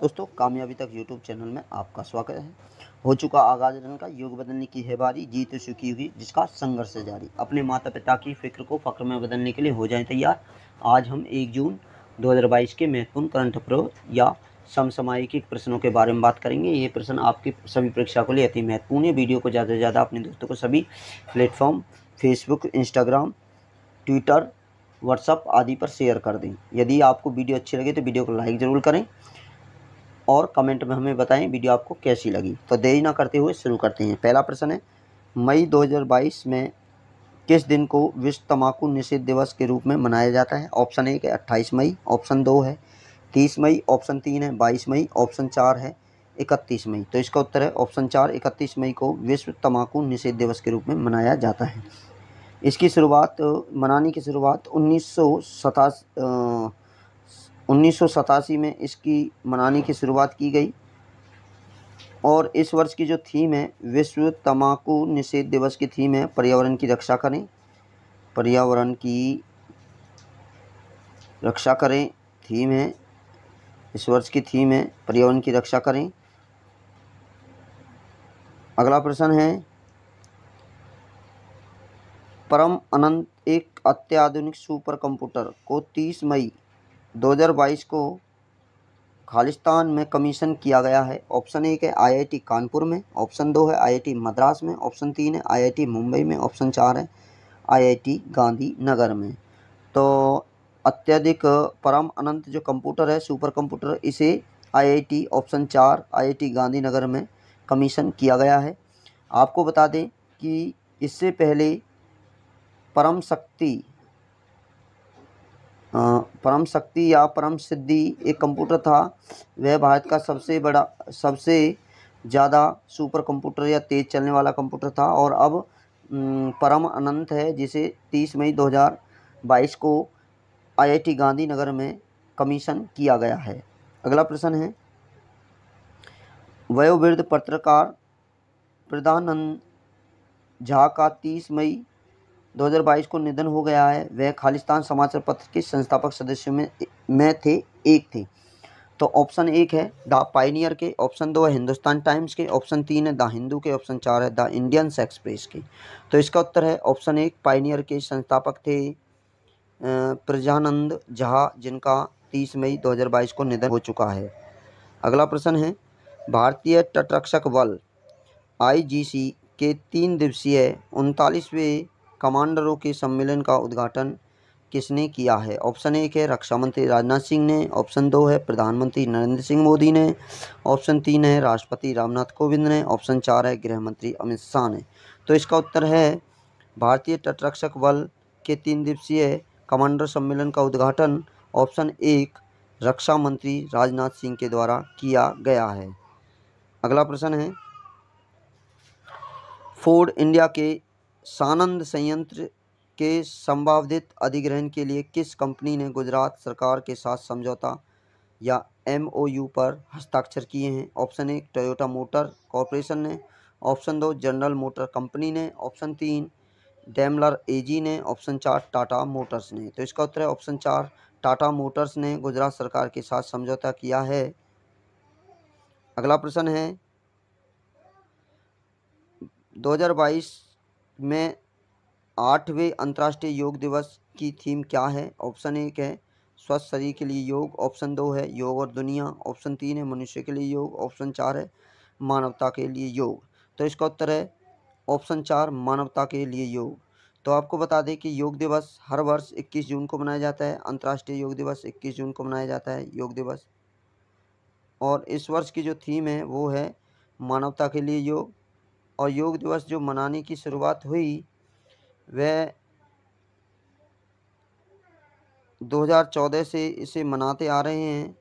दोस्तों कामयाबी तक यूट्यूब चैनल में आपका स्वागत है हो चुका आगाज रन का योग बदलने की है बारी जीत चुकी हुई जिसका संघर्ष जारी अपने माता पिता की फिक्र को फक्र में बदलने के लिए हो जाएं तैयार आज हम 1 जून 2022 के महत्वपूर्ण करंट अफेयर या समसामयिक प्रश्नों के बारे में बात करेंगे ये प्रश्न आपकी सभी परीक्षा को लिए अति महत्वपूर्ण है वीडियो को ज़्यादा से ज़्यादा अपने दोस्तों को सभी platform Facebook Instagram Twitter WhatsApp आदि पर शेयर कर दें यदि आपको वीडियो अच्छी लगे तो वीडियो को लाइक ज़रूर करें और कमेंट में हमें बताएं वीडियो आपको कैसी लगी तो देरी ना करते हुए शुरू करते हैं पहला प्रश्न है मई 2022 में किस दिन को विश्व तम्बाकू निषेध दिवस के रूप में मनाया जाता है ऑप्शन एक है अट्ठाईस मई ऑप्शन दो है तीस मई ऑप्शन तीन है बाईस मई ऑप्शन चार है इकतीस मई तो इसका उत्तर है ऑप्शन चार इकतीस मई को विश्व तम्बाकू निषेध दिवस के रूप में मनाया जाता है इसकी शुरुआत मनाने की शुरुआत उन्नीस सौ उन्नीस में इसकी मनाने की शुरुआत की गई और इस वर्ष की जो थीम है विश्व तम्बाकू निषेध दिवस की थीम है पर्यावरण की रक्षा करें पर्यावरण की रक्षा करें थीम है इस वर्ष की थीम है पर्यावरण की रक्षा करें अगला प्रश्न है परम अनंत एक अत्याधुनिक सुपर कंप्यूटर को 30 मई 2022 को खालिस्तान में कमीशन किया गया है ऑप्शन एक है आईआईटी कानपुर में ऑप्शन दो है आईआईटी मद्रास में ऑप्शन तीन है आईआईटी मुंबई में ऑप्शन चार है आईआईटी गांधी नगर में तो अत्यधिक परम अनंत जो कंप्यूटर है सुपर कंप्यूटर इसे आईआईटी ऑप्शन चार आईआईटी गांधीनगर में कमीशन किया गया है आपको बता दें कि इससे पहले परम शक्ति परम शक्ति या परम सिद्धि एक कंप्यूटर था वह भारत का सबसे बड़ा सबसे ज़्यादा सुपर कंप्यूटर या तेज़ चलने वाला कंप्यूटर था और अब परम अनंत है जिसे 30 मई 2022 को आईआईटी गांधीनगर में कमीशन किया गया है अगला प्रश्न है वयोवृद्ध पत्रकार प्रदानंद झा का 30 मई 2022 को निधन हो गया है वह खालिस्तान समाचार पत्र के संस्थापक सदस्यों में में थे एक थे तो ऑप्शन एक है द पाइनियर के ऑप्शन दो है हिंदुस्तान टाइम्स के ऑप्शन तीन है द हिंदू के ऑप्शन चार है द इंडियंस एक्सप्रेस के तो इसका उत्तर है ऑप्शन एक पाइनियर के संस्थापक थे प्रजानंद झा जिनका 30 मई 2022 को निधन हो चुका है अगला प्रश्न है भारतीय तटरक्षक बल आई के तीन दिवसीय उनतालीसवें कमांडरों के सम्मेलन का उद्घाटन किसने किया है ऑप्शन एक है रक्षा मंत्री राजनाथ सिंह ने ऑप्शन दो है प्रधानमंत्री नरेंद्र सिंह मोदी ने ऑप्शन तीन है राष्ट्रपति रामनाथ कोविंद ने ऑप्शन चार है गृह मंत्री अमित शाह ने तो इसका उत्तर है भारतीय तटरक्षक बल के तीन दिवसीय कमांडर सम्मेलन का उद्घाटन ऑप्शन एक रक्षा मंत्री राजनाथ सिंह के द्वारा किया गया है अगला प्रश्न है फोर्ड इंडिया के सानंद संयंत्र के संभावित अधिग्रहण के लिए किस कंपनी ने गुजरात सरकार के साथ समझौता या एमओयू पर हस्ताक्षर किए हैं ऑप्शन एक टोयोटा मोटर कॉरपोरेशन ने ऑप्शन दो जनरल मोटर कंपनी ने ऑप्शन तीन डेमलर एजी ने ऑप्शन चार टाटा मोटर्स ने तो इसका उत्तर है ऑप्शन चार टाटा मोटर्स ने गुजरात सरकार के साथ समझौता किया है अगला प्रश्न है 2022 में आठवें अंतर्राष्ट्रीय योग दिवस की थीम क्या है ऑप्शन एक है स्वस्थ शरीर के लिए योग ऑप्शन दो है योग और दुनिया ऑप्शन तीन है मनुष्य के लिए योग ऑप्शन चार है मानवता के लिए योग तो इसका उत्तर है ऑप्शन चार मानवता के लिए योग तो आपको बता दें कि योग दिवस हर वर्ष इक्कीस जून को मनाया जाता है अंतर्राष्ट्रीय योग दिवस इक्कीस जून को मनाया जाता है योग दिवस और इस वर्ष की जो थीम है वो है मानवता के लिए योग और योग दिवस जो मनाने की शुरुआत हुई वह 2014 से इसे मनाते आ रहे हैं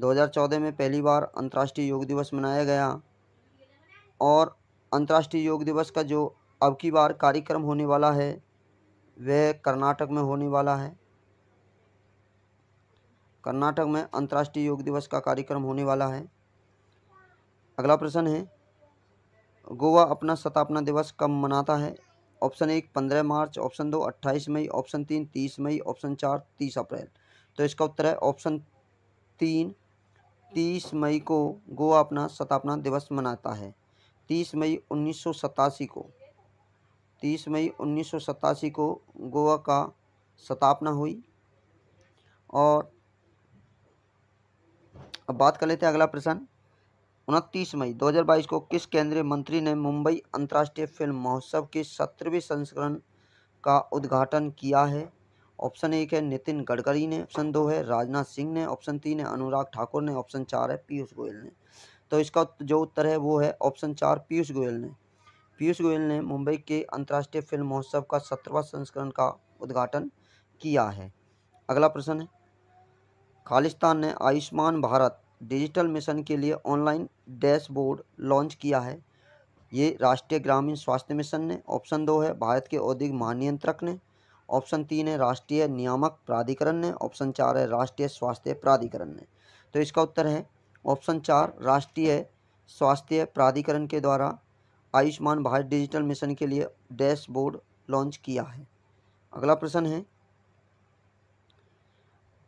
2014 में पहली बार अंतर्राष्ट्रीय योग दिवस मनाया गया और अंतर्राष्ट्रीय योग दिवस का जो अब की बार कार्यक्रम होने वाला है वह कर्नाटक में होने वाला है कर्नाटक में अंतर्राष्ट्रीय योग दिवस का कार्यक्रम होने वाला है अगला प्रश्न है गोवा अपना स्थापना दिवस कब मनाता है ऑप्शन एक पंद्रह मार्च ऑप्शन दो अट्ठाईस मई ऑप्शन तीन तीस मई ऑप्शन चार तीस अप्रैल तो इसका उत्तर है ऑप्शन तीन तीस मई को गोवा अपना स्थापना दिवस मनाता है तीस मई उन्नीस को तीस मई उन्नीस को गोवा का स्थापना हुई और अब बात कर लेते हैं अगला प्रश्न उनतीस मई 2022 को किस केंद्रीय मंत्री ने मुंबई अंतर्राष्ट्रीय फिल्म महोत्सव के सत्रहवें संस्करण का उद्घाटन किया है ऑप्शन एक है नितिन गडकरी ने ऑप्शन दो है राजनाथ सिंह ने ऑप्शन तीन है अनुराग ठाकुर ने ऑप्शन चार है पीयूष गोयल ने तो इसका जो उत्तर है वो है ऑप्शन चार पीयूष गोयल ने पीयूष गोयल ने मुंबई के अंतर्राष्ट्रीय फिल्म महोत्सव का सत्रवा संस्करण का उद्घाटन किया है अगला प्रश्न है खालिस्तान ने आयुष्मान भारत डिजिटल मिशन के लिए ऑनलाइन डैशबोर्ड लॉन्च किया है ये राष्ट्रीय ग्रामीण स्वास्थ्य मिशन ने ऑप्शन दो है भारत के औद्योगिक महानियंत्रक ने ऑप्शन तीन है राष्ट्रीय नियामक प्राधिकरण ने ऑप्शन चार है राष्ट्रीय स्वास्थ्य प्राधिकरण ने तो इसका उत्तर है ऑप्शन चार राष्ट्रीय स्वास्थ्य प्राधिकरण के द्वारा आयुष्मान भारत डिजिटल मिशन के लिए डैशबोर्ड लॉन्च किया है अगला प्रश्न है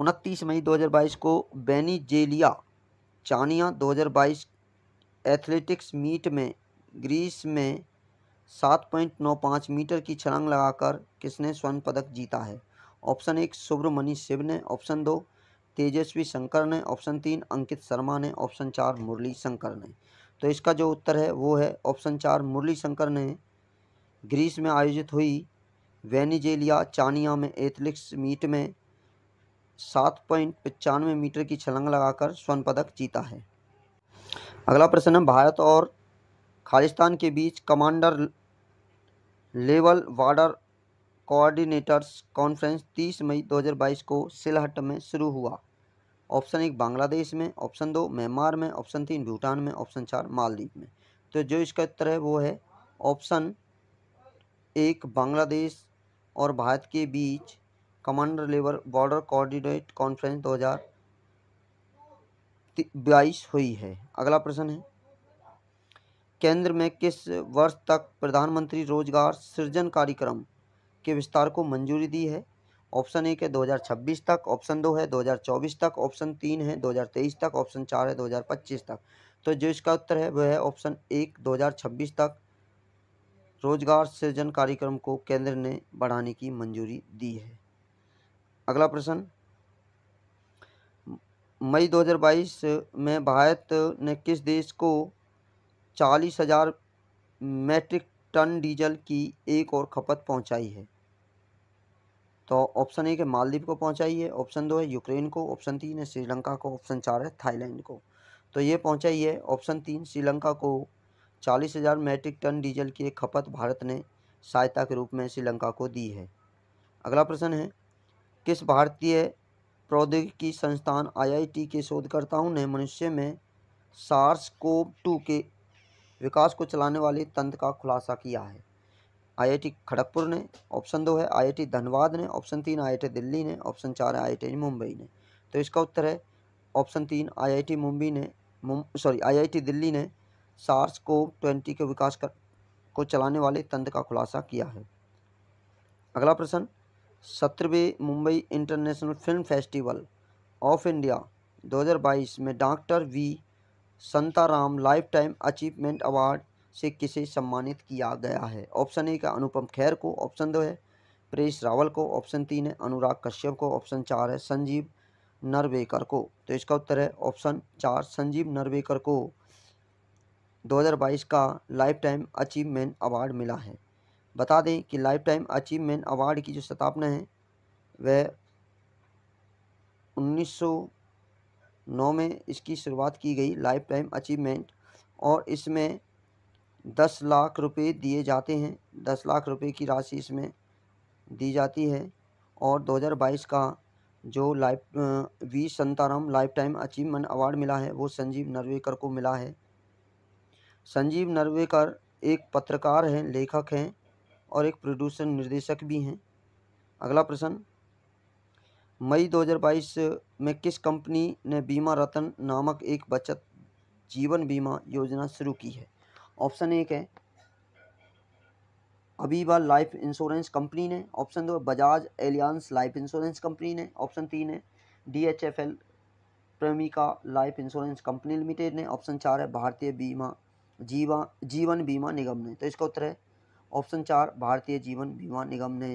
उनतीस मई 2022 को जेलिया चानिया 2022 एथलेटिक्स मीट में ग्रीस में 7.95 मीटर की छलांग लगाकर किसने स्वर्ण पदक जीता है ऑप्शन एक सुब्रमणि शिव ने ऑप्शन दो तेजस्वी शंकर ने ऑप्शन तीन अंकित शर्मा ने ऑप्शन चार मुरली शंकर ने तो इसका जो उत्तर है वो है ऑप्शन चार मुरली शंकर ने ग्रीस में आयोजित हुई वेनिजेलिया चानिया में एथलिक्स मीट में सात पॉइंट पचानवे मीटर की छलांग लगाकर स्वर्ण पदक जीता है अगला प्रश्न है भारत और खालिस्तान के बीच commander level border coordinators conference 30 मई 2022 को सिलहट में शुरू हुआ ऑप्शन एक बांग्लादेश में ऑप्शन दो म्यांमार में ऑप्शन तीन भूटान में ऑप्शन चार मालदीव में तो जो इसका उत्तर है वो है ऑप्शन एक बांग्लादेश और भारत के बीच कमांडर लेबर बॉर्डर कोऑर्डिनेट कॉन्फ्रेंस 2022 हुई है अगला प्रश्न है केंद्र में किस वर्ष तक प्रधानमंत्री रोजगार सृजन कार्यक्रम के विस्तार को मंजूरी दी है ऑप्शन एक है 2026 तक ऑप्शन दो है 2024 तक ऑप्शन तीन है 2023 तक ऑप्शन चार है 2025 तक तो जो इसका उत्तर है वह है ऑप्शन एक 2026 तक रोजगार सृजन कार्यक्रम को केंद्र ने बढ़ाने की मंजूरी दी है अगला प्रश्न मई 2022 में भारत ने किस देश को चालीस हजार मैट्रिक टन डीजल की एक और खपत पहुंचाई है तो ऑप्शन एक है मालदीव को पहुंचाई है ऑप्शन दो है यूक्रेन को ऑप्शन तीन है श्रीलंका को ऑप्शन चार है थाईलैंड को तो ये पहुंचाई है ऑप्शन तीन श्रीलंका को चालीस हज़ार मैट्रिक टन डीजल की एक खपत भारत ने सहायता के रूप में श्रीलंका को दी है अगला प्रश्न है किस भारतीय प्रौद्योगिकी संस्थान आईआईटी के शोधकर्ताओं ने मनुष्य में सार्स कोव टू के विकास को चलाने वाले तंत्र का खुलासा किया है आईआईटी खड़गपुर ने ऑप्शन दो है आईआईटी धनबाद ने ऑप्शन तीन आईआईटी दिल्ली ने ऑप्शन चार है आईआईटी मुंबई ने तो इसका उत्तर है ऑप्शन तीन आईआईटी मुंबई ने सॉरी आईआईटी दिल्ली ने सार्स कोव ट्वेंटी के विकास कर, को चलाने वाले तंत्र का खुलासा किया है अगला प्रश्न सत्रहवें Mumbai international film festival of India 2022 में doctor V Shantaram lifetime achievement award से किसे सम्मानित किया गया है ऑप्शन ए का अनुपम खैर को ऑप्शन दो है प्रेस रावल को ऑप्शन तीन है अनुराग कश्यप को ऑप्शन चार है संजीव नरवेकर को तो इसका उत्तर है ऑप्शन चार संजीव नरवेकर को 2022 का लाइफ टाइम अचीवमेंट अवार्ड मिला है बता दें कि लाइफ टाइम अचीवमेंट अवार्ड की जो स्थापना है वह 1909 में इसकी शुरुआत की गई लाइफ टाइम अचीवमेंट और इसमें दस लाख रुपए दिए जाते हैं दस लाख रुपए की राशि इसमें दी जाती है और 2022 का जो life V Shantaram lifetime achievement award मिला है वो संजीव नरवेकर को मिला है संजीव नरवेकर एक पत्रकार हैं लेखक हैं और एक प्रोड्यूसर निर्देशक भी हैं अगला प्रश्न मई 2022 में किस कंपनी ने बीमा रतन नामक एक बचत जीवन बीमा योजना शुरू की है ऑप्शन एक है अबीबा लाइफ इंश्योरेंस कंपनी ने ऑप्शन दो Bajaj Allianz life insurance company ने ऑप्शन तीन है D H F L Pramerica life insurance company limited ने ऑप्शन चार है भारतीय बीमा जीवा जीवन बीमा निगम ने तो इसका उत्तर है ऑप्शन चार भारतीय जीवन बीमा निगम ने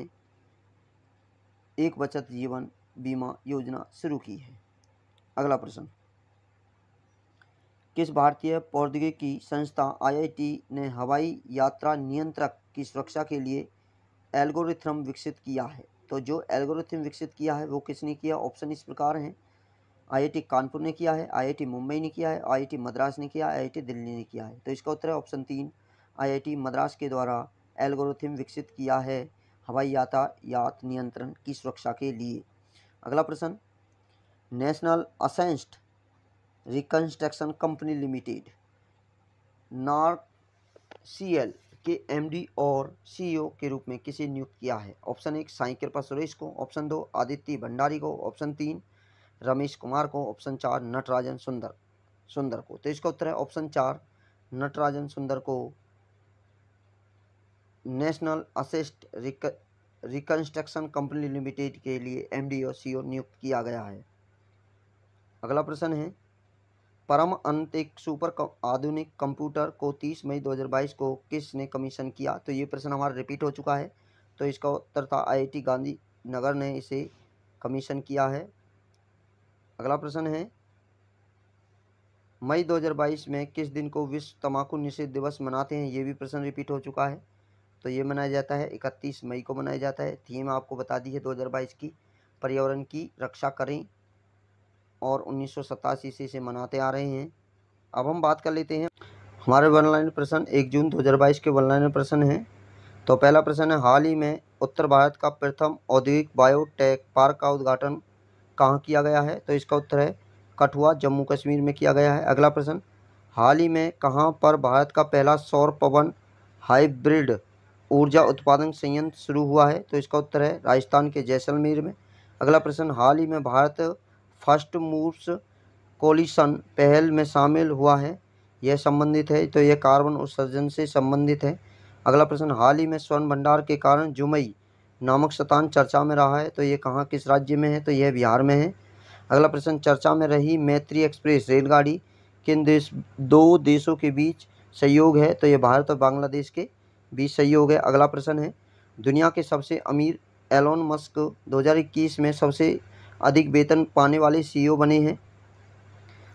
एक बचत जीवन बीमा योजना शुरू की है अगला प्रश्न किस भारतीय प्रौद्योगिकी संस्था आईआईटी ने हवाई यात्रा नियंत्रक की सुरक्षा के लिए एल्गोरिथम विकसित किया है तो जो एल्गोरिथम विकसित किया है वो किसने किया ऑप्शन इस प्रकार हैं आईआईटी कानपुर ने किया है आईआईटी मुंबई ने किया है आईआईटी मद्रास ने किया आईआईटी दिल्ली ने किया है तो इसका उत्तर है ऑप्शन तीन आईआईटी मद्रास के द्वारा एल्गोरिथम विकसित किया है हवाई यातायात नियंत्रण की सुरक्षा के लिए अगला प्रश्न national assets reconstruction company limited NARC C L के एमडी और सीईओ के रूप में किसे नियुक्त किया है ऑप्शन एक साई कृपा सुरेश को ऑप्शन दो आदित्य भंडारी को ऑप्शन तीन रमेश कुमार को ऑप्शन चार नटराजन सुंदर सुंदर को तो इसका उत्तर है ऑप्शन चार नटराजन सुंदर को national asset reconstruction company limited के लिए एमडी और सीओ नियुक्त किया गया है अगला प्रश्न है परम अंत एक सुपर आधुनिक कंप्यूटर को 30 मई 2022 को किसने कमीशन किया तो ये प्रश्न हमारा रिपीट हो चुका है तो इसका उत्तर था आईआईटी नगर ने इसे कमीशन किया है अगला प्रश्न है मई 2022 में किस दिन को विश्व तम्बाकू निषेध दिवस मनाते हैं ये भी प्रश्न रिपीट हो चुका है तो ये मनाया जाता है इकतीस मई को मनाया जाता है थीम आपको बता दी है दो हज़ार बाईस की पर्यावरण की रक्षा करें और उन्नीस से इसे मनाते आ रहे हैं अब हम बात कर लेते हैं हमारे वन लाइन प्रश्न एक जून 2022 के वन लाइन प्रश्न हैं तो पहला प्रश्न है हाल ही में उत्तर भारत का प्रथम औद्योगिक बायोटेक पार्क का उद्घाटन कहाँ किया गया है तो इसका उत्तर है कठुआ जम्मू कश्मीर में किया गया है अगला प्रश्न हाल ही में कहाँ पर भारत का पहला सौर पवन हाइब्रिड ऊर्जा उत्पादन संयंत्र शुरू हुआ है तो इसका उत्तर है राजस्थान के जैसलमेर में अगला प्रश्न हाल ही में भारत फर्स्ट मूव्स कोलिशन पहल में शामिल हुआ है यह संबंधित है तो यह कार्बन उत्सर्जन से संबंधित है अगला प्रश्न हाल ही में स्वर्ण भंडार के कारण जुमई नामक स्थान चर्चा में रहा है तो यह कहाँ किस राज्य में है तो यह बिहार में है अगला प्रश्न चर्चा में रही मैत्री एक्सप्रेस रेलगाड़ी किन देश दो देशों के बीच सहयोग है तो यह भारत और बांग्लादेश के भी सही हो गया अगला प्रश्न है दुनिया के सबसे अमीर एलोन मस्क 2021 में सबसे अधिक वेतन पाने वाले सीईओ e बने हैं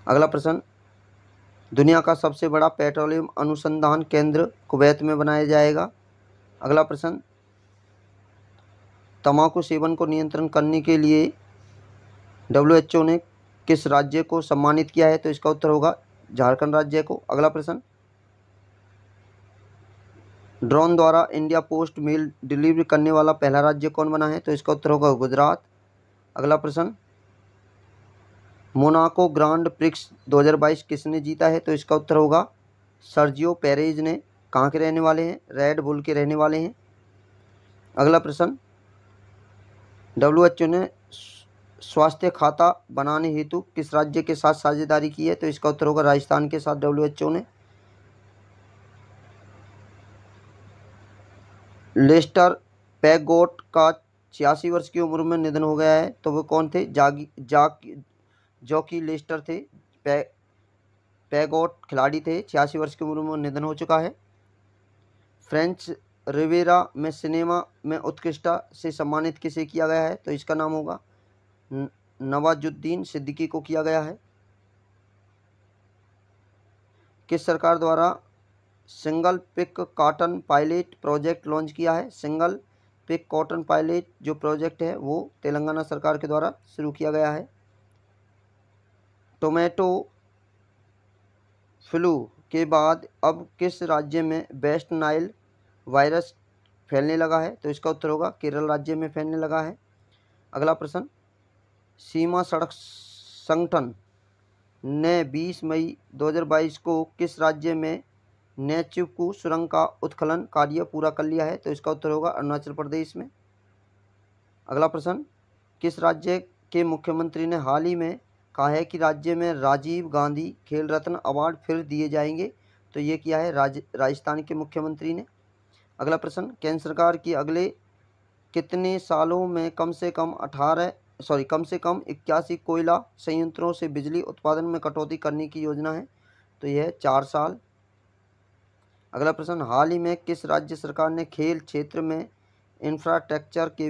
अगला प्रश्न दुनिया का सबसे बड़ा पेट्रोलियम अनुसंधान केंद्र कुवैत में बनाया जाएगा अगला प्रश्न तम्बाकू सेवन को नियंत्रण करने के लिए डब्ल्यूएचओ ने किस राज्य को सम्मानित किया है तो इसका उत्तर होगा झारखंड राज्य को अगला प्रश्न ड्रोन द्वारा इंडिया पोस्ट मेल डिलीवरी करने वाला पहला राज्य कौन बना है तो इसका उत्तर होगा गुजरात अगला प्रश्न मोनाको ग्रांड प्रिक्स 2022 किसने जीता है तो इसका उत्तर होगा सर्जियो पेरेज ने कहाँ के रहने वाले हैं रेड बुल के रहने वाले हैं अगला प्रश्न डब्ल्यू एच ओ ने स्वास्थ्य खाता बनाने हेतु किस राज्य के साथ साझेदारी की है तो इसका उत्तर होगा राजस्थान के साथ डब्ल्यू एच ओ ने लेस्टर पैगोट का छियासी वर्ष की उम्र में निधन हो गया है तो वो कौन थे जागी जाग जॉकी लेस्टर थे पै पैगोट खिलाड़ी थे छियासी वर्ष की उम्र में निधन हो चुका है फ्रेंच रिवेरा में सिनेमा में उत्कृष्टता से सम्मानित किसे किया गया है तो इसका नाम होगा नवाजुद्दीन सिद्दीकी को किया गया है किस सरकार द्वारा single pick cotton pilot project launch किया है सिंगल पिक कॉटन पायलट जो प्रोजेक्ट है वो तेलंगाना सरकार के द्वारा शुरू किया गया है टोमेटो फ्लू के बाद अब किस राज्य में बेस्ट नाइल वायरस फैलने लगा है तो इसका उत्तर होगा केरल राज्य में फैलने लगा है अगला प्रश्न सीमा सड़क संगठन ने 20 मई 2022 को किस राज्य में नेचुकू सुरंग का उत्खनन कार्य पूरा कर लिया है तो इसका उत्तर होगा अरुणाचल प्रदेश में अगला प्रश्न किस राज्य के मुख्यमंत्री ने हाल ही में कहा है कि राज्य में राजीव गांधी खेल रत्न अवार्ड फिर दिए जाएंगे तो ये किया है राज राजस्थान के मुख्यमंत्री ने अगला प्रश्न केंद्र सरकार की अगले कितने सालों में कम से कम अठारह सॉरी कम से कम इक्यासी कोयला संयंत्रों से बिजली उत्पादन में कटौती करने की योजना है तो यह चार साल अगला प्रश्न हाल ही में किस राज्य सरकार ने खेल क्षेत्र में इंफ्रास्ट्रक्चर के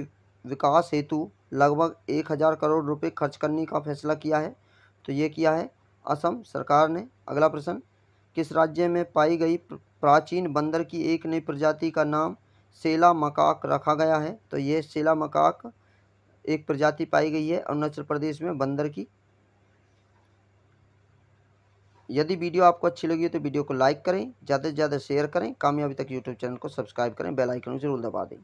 विकास हेतु लगभग एक हज़ार करोड़ रुपए खर्च करने का फैसला किया है तो ये किया है असम सरकार ने अगला प्रश्न किस राज्य में पाई गई प्राचीन बंदर की एक नई प्रजाति का नाम सेला मकाक रखा गया है तो ये सेला मकाक एक प्रजाति पाई गई है अरुणाचल प्रदेश में बंदर की यदि वीडियो आपको अच्छी लगी हो तो वीडियो को लाइक करें ज़्यादा से ज़्यादा शेयर करें कामयाबी तक यूट्यूब चैनल को सब्सक्राइब करें बेल आइकन जरूर दबा दें